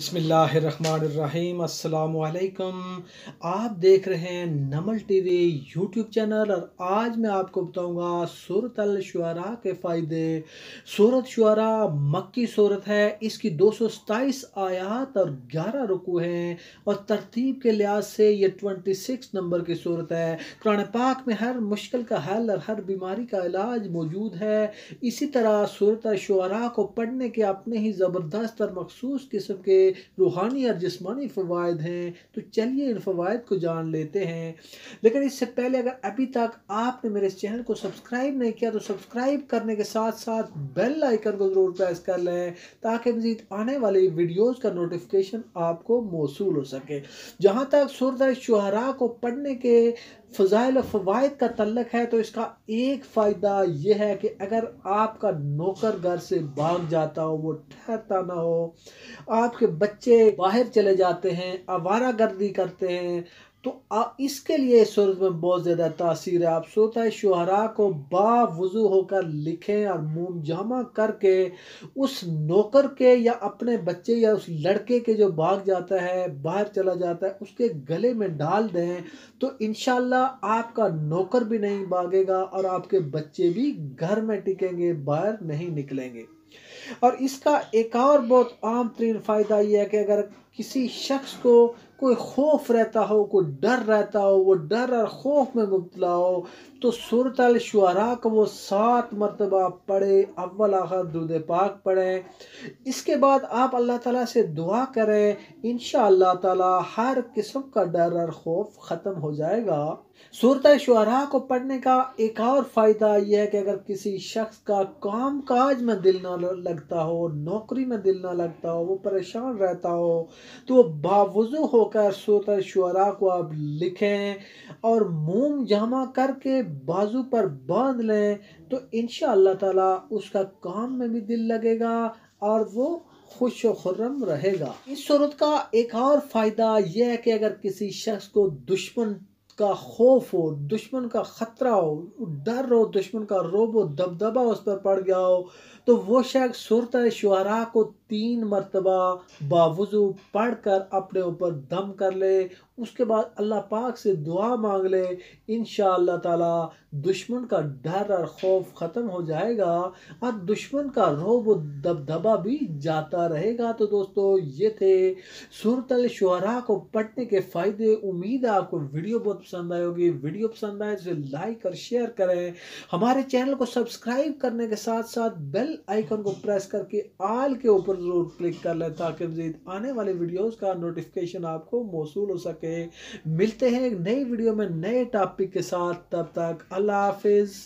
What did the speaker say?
बसमीम् अल्लाम आप देख रहे हैं नमल टीवी यूट्यूब चैनल और आज मैं आपको बताऊंगा सूरत अल शुरा के फ़ायदे सूरत शुरा मक्की सूरत है इसकी दो सौ सताईस आयात और ग्यारह रुकू हैं और तरतीब के लिहाज से ये ट्वेंटी सिक्स नंबर की सूरत है कुरान पाक में हर मुश्किल का हल और हर बीमारी का इलाज मौजूद है इसी तरह सूरत शुरा को पढ़ने के अपने ही ज़बरदस्त और मखसूस किस्म के रूहानी और जिसमानी फ़वाद हैं तो चलिए इन फ़वाद को जान लेते हैं लेकिन इससे पहले अगर अभी तक आपने मेरे चैनल को सब्सक्राइब नहीं किया तो सब्सक्राइब करने के साथ साथ बेल आइकन को ज़रूर प्रेस कर लें ताकि मज़ीद आने वाली वीडियोज़ का नोटिफिकेशन आपको मौसू हो सके जहाँ तक सुरद शुहरा को पढ़ने के फ़जाइल फ़वाद का तल्लक है तो इसका एक फ़ायदा यह है कि अगर आपका नौकर घर से भाग जाता हो वो ठहरता ना हो आपके बच्चे बाहर चले जाते हैं आवारा गर्दी करते हैं तो आ, इसके लिए सूरत में बहुत ज़्यादा तासीर है आप सोता है शुहरा को बावजू होकर लिखें और मोम जामा करके उस नौकर के या अपने बच्चे या उस लड़के के जो भाग जाता है बाहर चला जाता है उसके गले में डाल दें तो इन आपका नौकर भी नहीं भागेगा और आपके बच्चे भी घर में टिकेंगे बाहर नहीं निकलेंगे और इसका एक और बहुत आम तरीन फ़ायदा यह है कि अगर किसी शख्स को कोई खौफ रहता हो कोई डर रहता हो वो डर और खौफ में मुबला हो तो सूरत शुरा को वो सात मरतबा पढ़े अव्वल आखिर दूध पाक पढ़ें इसके बाद आप अल्लाह ताला से दुआ करें इन ताला हर किस्म का डर और खौफ ख़त्म हो जाएगा सूरत शुरा को पढ़ने का एक और फ़ायदा यह है कि अगर किसी शख्स का काम काज में दिल ना लगता हो नौकरी में दिल ना लगता हो वो परेशान रहता हो तो वो बावजू होकर सूरत शुरा को आप लिखें और मोम जमा करके बाजू पर बांध लें तो इन ताला उसका काम में भी दिल लगेगा और वो खुश खुर्रम रहेगा इस सूरत का एक और फ़ायदा यह है कि अगर किसी शख्स को दुश्मन का खौफ हो दुश्मन का ख़तरा हो डर हो दुश्मन का रोब हो दबदबा उस पर पड़ गया हो तो वो शख्स सुरत शुहरा को तीन मरतबा बावजू पढ़ कर अपने ऊपर दम कर ले उसके बाद अल्लाह पाक से दुआ मांग ले इन ताला दुश्मन का डर और खौफ ख़त्म हो जाएगा और दुश्मन का रोब दबदबा भी जाता रहेगा तो दोस्तों ये थे सूरतल शुरा को पढ़ने के फ़ायदे उम्मीद है आपको वीडियो बहुत पसंद आई होगी वीडियो पसंद आए तो लाइक और शेयर करें हमारे चैनल को सब्सक्राइब करने के साथ साथ बेल आइकन को प्रेस करके आल के ऊपर ज़रूर क्लिक कर लें ताकि मजीद आने वाले वीडियोज़ का नोटिफिकेशन आपको मौसू हो सके मिलते हैं नई वीडियो में नए टॉपिक के साथ तब तक अल्लाह हाफिज़